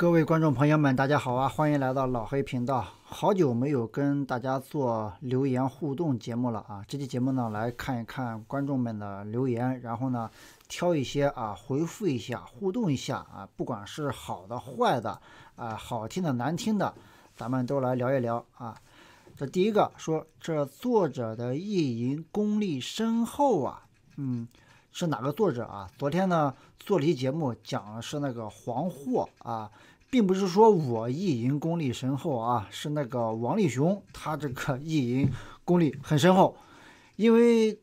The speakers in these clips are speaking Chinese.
各位观众朋友们，大家好啊！欢迎来到老黑频道。好久没有跟大家做留言互动节目了啊！这期节目呢，来看一看观众们的留言，然后呢，挑一些啊，回复一下，互动一下啊。不管是好的、坏的啊，好听的、难听的，咱们都来聊一聊啊。这第一个说，这作者的意淫功力深厚啊。嗯。是哪个作者啊？昨天呢做题节目讲的是那个黄祸啊，并不是说我意淫功力深厚啊，是那个王立雄他这个意淫功力很深厚。因为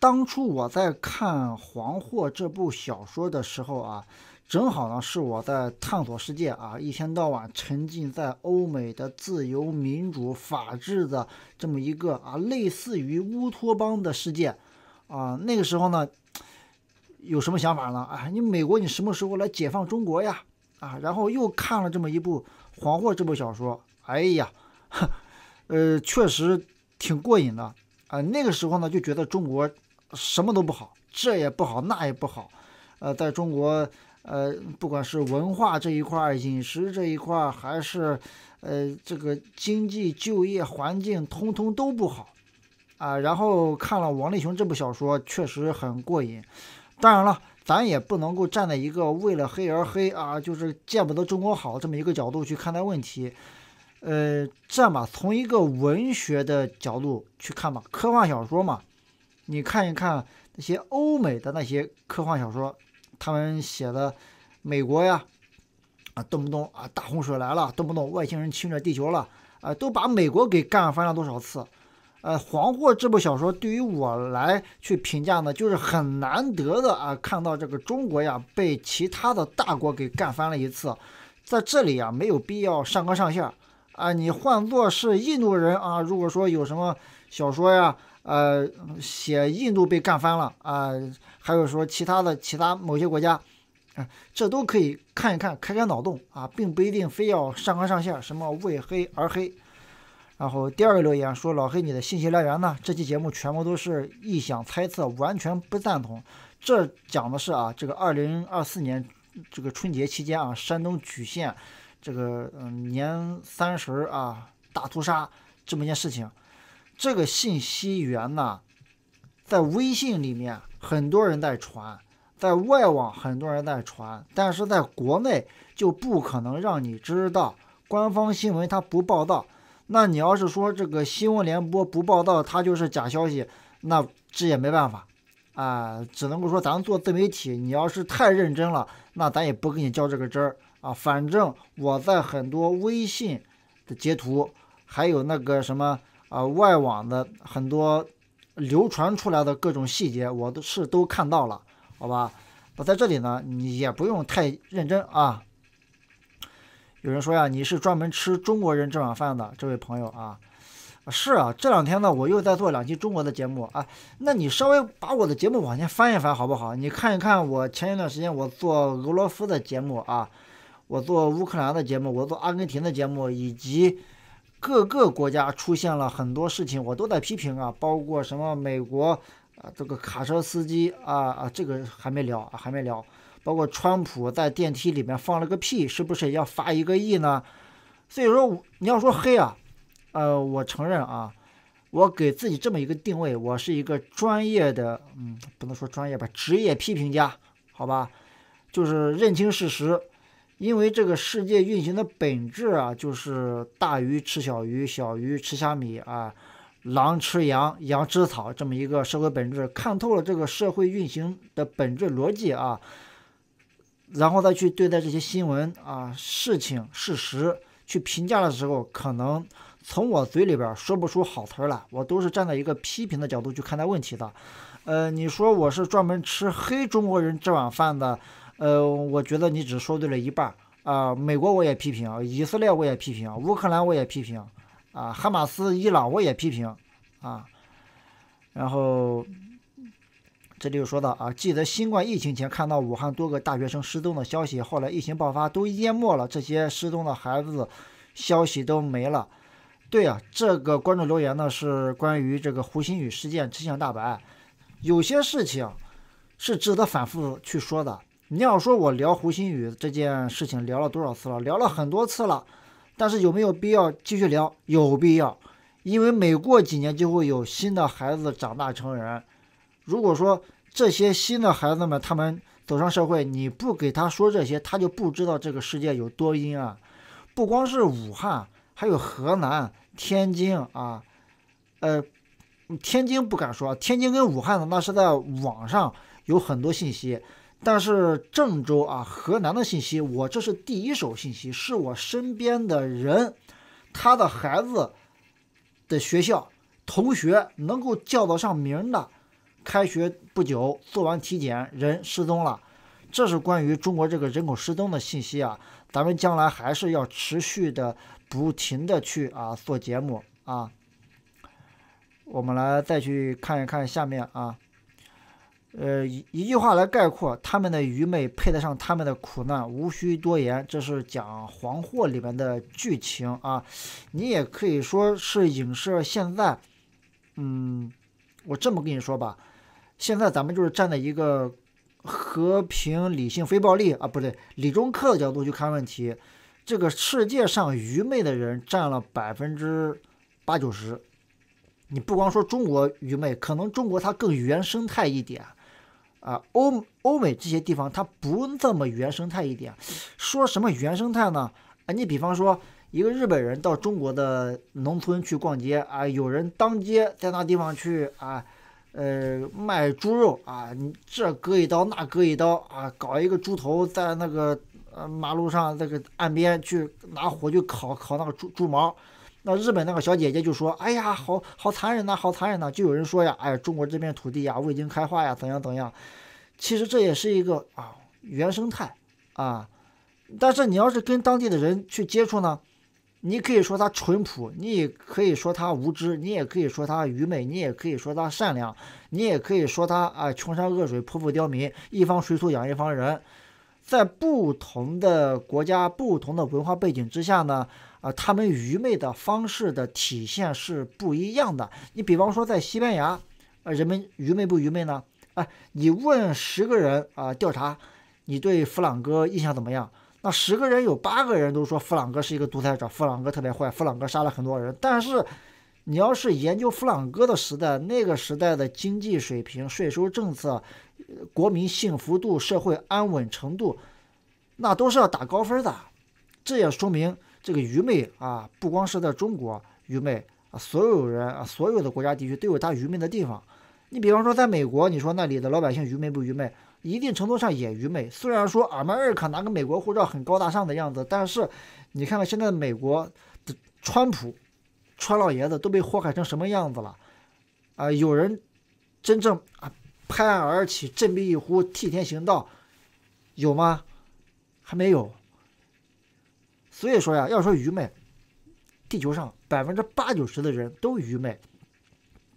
当初我在看黄祸这部小说的时候啊，正好呢是我在探索世界啊，一天到晚沉浸在欧美的自由民主法治的这么一个啊类似于乌托邦的世界啊，那个时候呢。有什么想法呢？啊，你美国，你什么时候来解放中国呀？啊，然后又看了这么一部《黄祸》这部小说，哎呀，呃，确实挺过瘾的啊。那个时候呢，就觉得中国什么都不好，这也不好，那也不好，呃，在中国，呃，不管是文化这一块饮食这一块还是呃这个经济、就业、环境，通通都不好啊。然后看了王立雄这部小说，确实很过瘾。当然了，咱也不能够站在一个为了黑而黑啊，就是见不得中国好这么一个角度去看待问题，呃，这样吧，从一个文学的角度去看吧，科幻小说嘛，你看一看那些欧美的那些科幻小说，他们写的美国呀，啊，动不动啊大洪水来了，动不动外星人侵略地球了，啊，都把美国给干翻了多少次。呃，《黄祸》这部小说对于我来去评价呢，就是很难得的啊，看到这个中国呀被其他的大国给干翻了一次，在这里啊没有必要上纲上线啊，你换作是印度人啊，如果说有什么小说呀，呃，写印度被干翻了啊，还有说其他的其他某些国家，这都可以看一看，开开脑洞啊，并不一定非要上纲上线，什么为黑而黑。然后第二个留言说：“老黑，你的信息来源呢？这期节目全部都是臆想猜测，完全不赞同。”这讲的是啊，这个二零二四年这个春节期间啊，山东莒县这个嗯年三十啊大屠杀这么一件事情。这个信息源呢，在微信里面很多人在传，在外网很多人在传，但是在国内就不可能让你知道，官方新闻它不报道。那你要是说这个新闻联播不报道，它就是假消息，那这也没办法，啊，只能够说咱做自媒体，你要是太认真了，那咱也不跟你较这个真儿啊。反正我在很多微信的截图，还有那个什么啊外网的很多流传出来的各种细节，我都是都看到了，好吧？我在这里呢，你也不用太认真啊。有人说呀，你是专门吃中国人这碗饭的这位朋友啊？是啊，这两天呢，我又在做两期中国的节目啊。那你稍微把我的节目往前翻一翻，好不好？你看一看我前一段时间我做俄罗斯的节目啊，我做乌克兰的节目，我做阿根廷的节目，以及各个国家出现了很多事情，我都在批评啊，包括什么美国啊，这个卡车司机啊啊，这个还没聊啊，还没聊。包括川普在电梯里面放了个屁，是不是要罚一个亿呢？所以说你要说黑啊，呃，我承认啊，我给自己这么一个定位，我是一个专业的，嗯，不能说专业吧，职业批评家，好吧，就是认清事实，因为这个世界运行的本质啊，就是大鱼吃小鱼，小鱼吃虾米啊，狼吃羊，羊吃草这么一个社会本质，看透了这个社会运行的本质逻辑啊。然后再去对待这些新闻啊、事情、事实去评价的时候，可能从我嘴里边说不出好词儿我都是站在一个批评的角度去看待问题的。呃，你说我是专门吃黑中国人这碗饭的，呃，我觉得你只说对了一半啊，美国我也批评，以色列我也批评，乌克兰我也批评，啊，哈马斯、伊朗我也批评，啊，然后。这里就说到啊，记得新冠疫情前看到武汉多个大学生失踪的消息，后来疫情爆发都淹没了这些失踪的孩子，消息都没了。对啊，这个观众留言呢是关于这个胡鑫宇事件真相大白，有些事情是值得反复去说的。你要说我聊胡鑫宇这件事情聊了多少次了？聊了很多次了，但是有没有必要继续聊？有必要，因为每过几年就会有新的孩子长大成人。如果说这些新的孩子们，他们走上社会，你不给他说这些，他就不知道这个世界有多阴暗。不光是武汉，还有河南、天津啊，呃，天津不敢说，天津跟武汉的那是在网上有很多信息，但是郑州啊、河南的信息，我这是第一手信息，是我身边的人，他的孩子的学校同学能够叫得上名的。开学不久，做完体检，人失踪了。这是关于中国这个人口失踪的信息啊。咱们将来还是要持续的、不停的去啊做节目啊。我们来再去看一看下面啊。呃，一一句话来概括他们的愚昧，配得上他们的苦难，无需多言。这是讲《黄祸》里面的剧情啊。你也可以说是影射现在。嗯，我这么跟你说吧。现在咱们就是站在一个和平、理性、非暴力啊，不对，理中客的角度去看问题。这个世界上愚昧的人占了百分之八九十。你不光说中国愚昧，可能中国它更原生态一点啊。欧欧美这些地方它不这么原生态一点。说什么原生态呢？啊，你比方说一个日本人到中国的农村去逛街啊，有人当街在那地方去啊。呃，卖猪肉啊，你这割一刀，那割一刀啊，搞一个猪头在那个呃马路上那个岸边去拿火去烤烤那个猪猪毛，那日本那个小姐姐就说，哎呀，好好残忍呐，好残忍呐，就有人说呀，哎，中国这片土地呀，未经开化呀，怎样怎样，其实这也是一个啊原生态啊，但是你要是跟当地的人去接触呢。你可以说他淳朴，你也可以说他无知，你也可以说他愚昧，你也可以说他善良，你也可以说他啊穷山恶水泼妇刁民，一方水土养一方人，在不同的国家、不同的文化背景之下呢，啊，他们愚昧的方式的体现是不一样的。你比方说在西班牙，呃，人们愚昧不愚昧呢？哎，你问十个人啊，调查你对弗朗哥印象怎么样？那十个人有八个人都说弗朗哥是一个独裁者，弗朗哥特别坏，弗朗哥杀了很多人。但是你要是研究弗朗哥的时代，那个时代的经济水平、税收政策、国民幸福度、社会安稳程度，那都是要打高分的。这也说明这个愚昧啊，不光是在中国愚昧，所有人、啊，所有的国家地区都有他愚昧的地方。你比方说在美国，你说那里的老百姓愚昧不愚昧？一定程度上也愚昧。虽然说阿曼尔卡拿个美国护照很高大上的样子，但是你看看现在美国的川普，川老爷子都被祸害成什么样子了啊！有人真正啊拍案而起，振臂一呼，替天行道，有吗？还没有。所以说呀，要说愚昧，地球上百分之八九十的人都愚昧，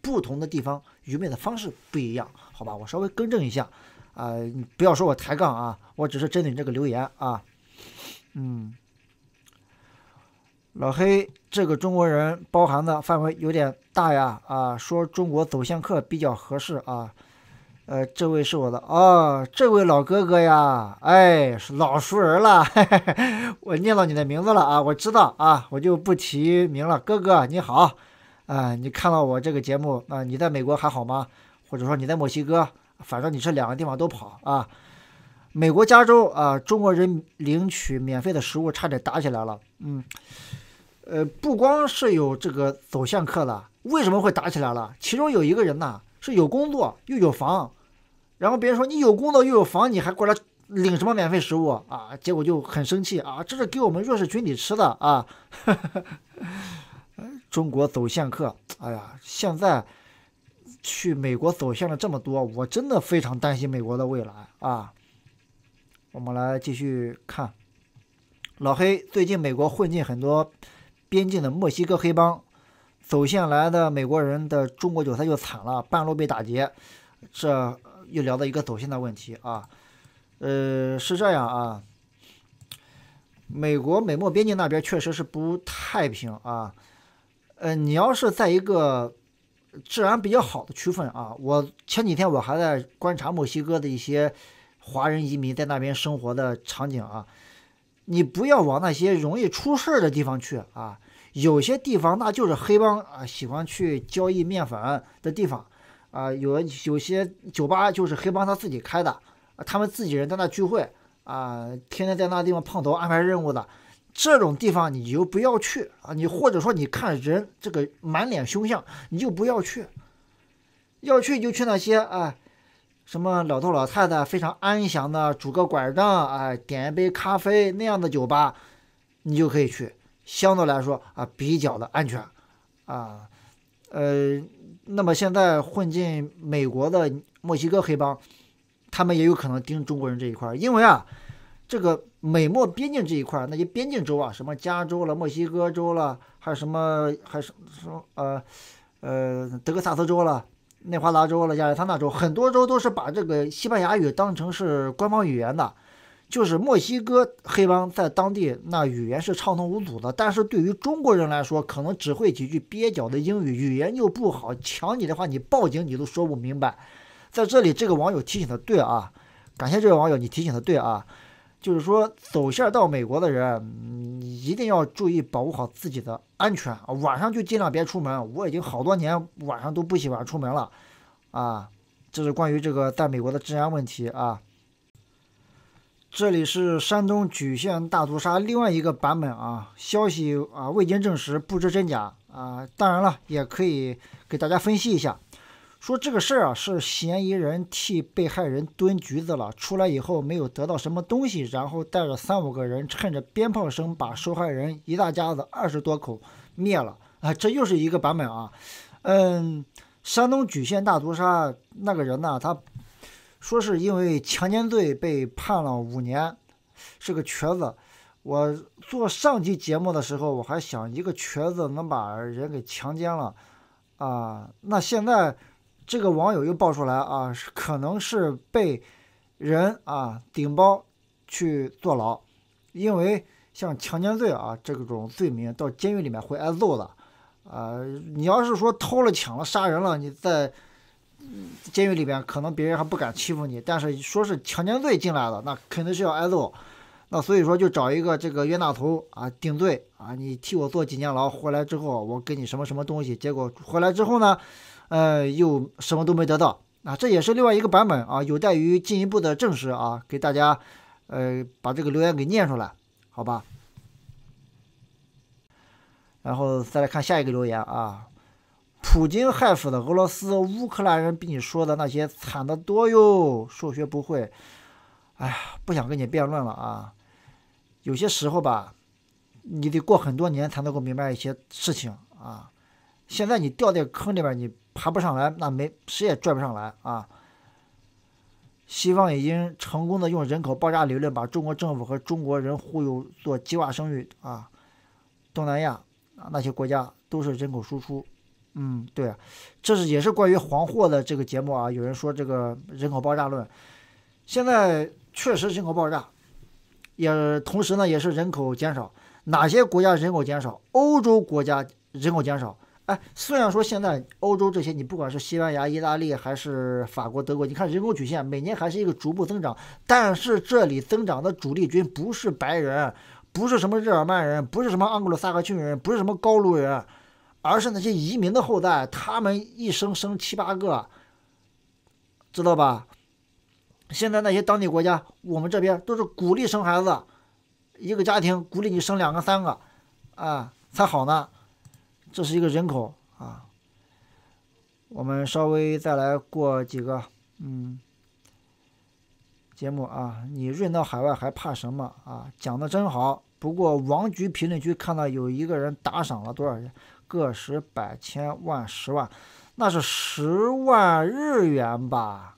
不同的地方愚昧的方式不一样，好吧？我稍微更正一下。啊，不要说我抬杠啊，我只是针对你这个留言啊。嗯，老黑，这个中国人包含的范围有点大呀啊，说中国走向客比较合适啊。呃，这位是我的哦，这位老哥哥呀，哎，老熟人了，我念到你的名字了啊，我知道啊，我就不提名了。哥哥你好，啊，你看到我这个节目啊，你在美国还好吗？或者说你在墨西哥？反正你这两个地方都跑啊，美国加州啊，中国人领取免费的食物差点打起来了。嗯，呃，不光是有这个走线客的，为什么会打起来了？其中有一个人呐，是有工作又有房，然后别人说你有工作又有房，你还过来领什么免费食物啊？结果就很生气啊，这是给我们弱势群体吃的啊。中国走线客，哎呀，现在。去美国走线了这么多，我真的非常担心美国的未来啊！我们来继续看，老黑最近美国混进很多边境的墨西哥黑帮，走线来的美国人的中国韭菜就惨了，半路被打劫，这又聊到一个走线的问题啊。呃，是这样啊，美国美墨边境那边确实是不太平啊。呃，你要是在一个。治安比较好的区分啊！我前几天我还在观察墨西哥的一些华人移民在那边生活的场景啊。你不要往那些容易出事儿的地方去啊！有些地方那就是黑帮啊，喜欢去交易面粉的地方啊。有有些酒吧就是黑帮他自己开的，他们自己人在那聚会啊，天天在那地方碰头安排任务的。这种地方你就不要去啊！你或者说你看人这个满脸凶相，你就不要去。要去就去那些啊，什么老头老太太非常安详的，拄个拐杖，啊，点一杯咖啡那样的酒吧，你就可以去，相对来说啊比较的安全啊。呃，那么现在混进美国的墨西哥黑帮，他们也有可能盯中国人这一块，因为啊。这个美墨边境这一块儿，那些边境州啊，什么加州了、墨西哥州了，还有什么，还什什么呃，呃德克萨斯州了、内华达州了、亚利桑那州，很多州都是把这个西班牙语当成是官方语言的。就是墨西哥黑帮在当地那语言是畅通无阻的，但是对于中国人来说，可能只会几句蹩脚的英语，语言又不好，抢你的话，你报警你都说不明白。在这里，这个网友提醒的对啊，感谢这位网友，你提醒的对啊。就是说，走线到美国的人，一定要注意保护好自己的安全啊！晚上就尽量别出门。我已经好多年晚上都不喜欢出门了，啊，这是关于这个在美国的治安问题啊。这里是山东莒县大屠杀另外一个版本啊，消息啊未经证实，不知真假啊。当然了，也可以给大家分析一下。说这个事儿啊，是嫌疑人替被害人蹲局子了，出来以后没有得到什么东西，然后带着三五个人，趁着鞭炮声把受害人一大家子二十多口灭了啊！这又是一个版本啊。嗯，山东莒县大屠杀那个人呢，他说是因为强奸罪被判了五年，是个瘸子。我做上期节目的时候，我还想一个瘸子能把人给强奸了啊？那现在。这个网友又爆出来啊，可能是被人啊顶包去坐牢，因为像强奸罪啊这种罪名，到监狱里面会挨揍的。呃，你要是说偷了、抢了、杀人了，你在监狱里边，可能别人还不敢欺负你，但是说是强奸罪进来的，那肯定是要挨揍。那所以说就找一个这个冤大头啊顶罪啊，你替我坐几年牢，回来之后我给你什么什么东西。结果回来之后呢？呃，又什么都没得到啊，这也是另外一个版本啊，有待于进一步的证实啊，给大家，呃，把这个留言给念出来，好吧？然后再来看下一个留言啊，普京害死的俄罗斯乌克兰人比你说的那些惨得多哟，数学不会，哎呀，不想跟你辩论了啊，有些时候吧，你得过很多年才能够明白一些事情啊。现在你掉在坑里边，你爬不上来，那没谁也拽不上来啊。西方已经成功的用人口爆炸理论把中国政府和中国人忽悠做计划生育啊。东南亚啊那些国家都是人口输出，嗯对，这是也是关于黄祸的这个节目啊。有人说这个人口爆炸论，现在确实人口爆炸，也同时呢也是人口减少。哪些国家人口减少？欧洲国家人口减少。哎，虽然说现在欧洲这些，你不管是西班牙、意大利还是法国、德国，你看人口曲线每年还是一个逐步增长，但是这里增长的主力军不是白人，不是什么日耳曼人，不是什么盎格鲁撒克逊人，不是什么高卢人，而是那些移民的后代，他们一生生七八个，知道吧？现在那些当地国家，我们这边都是鼓励生孩子，一个家庭鼓励你生两个、三个，啊，才好呢。这是一个人口啊，我们稍微再来过几个，嗯，节目啊，你润到海外还怕什么啊？讲的真好。不过王局评论区看到有一个人打赏了多少钱？个十百千万十万，那是十万日元吧？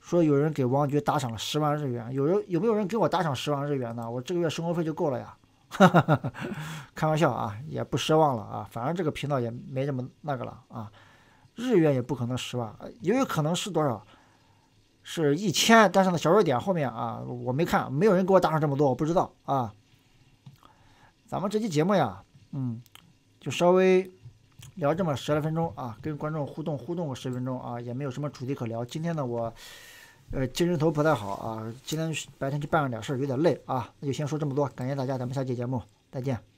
说有人给王局打赏了十万日元，有人有没有人给我打赏十万日元呢？我这个月生活费就够了呀。开玩笑啊，也不奢望了啊，反正这个频道也没这么那个了啊。日元也不可能十万，也有可能是多少，是一千，但是呢，小数点后面啊，我没看，没有人给我打上这么多，我不知道啊。咱们这期节目呀，嗯，就稍微聊这么十来分钟啊，跟观众互动互动个十分钟啊，也没有什么主题可聊。今天呢，我。呃，精神头不太好啊，今天白天去办了点事儿，有点累啊，那就先说这么多，感谢大家，咱们下期节目再见。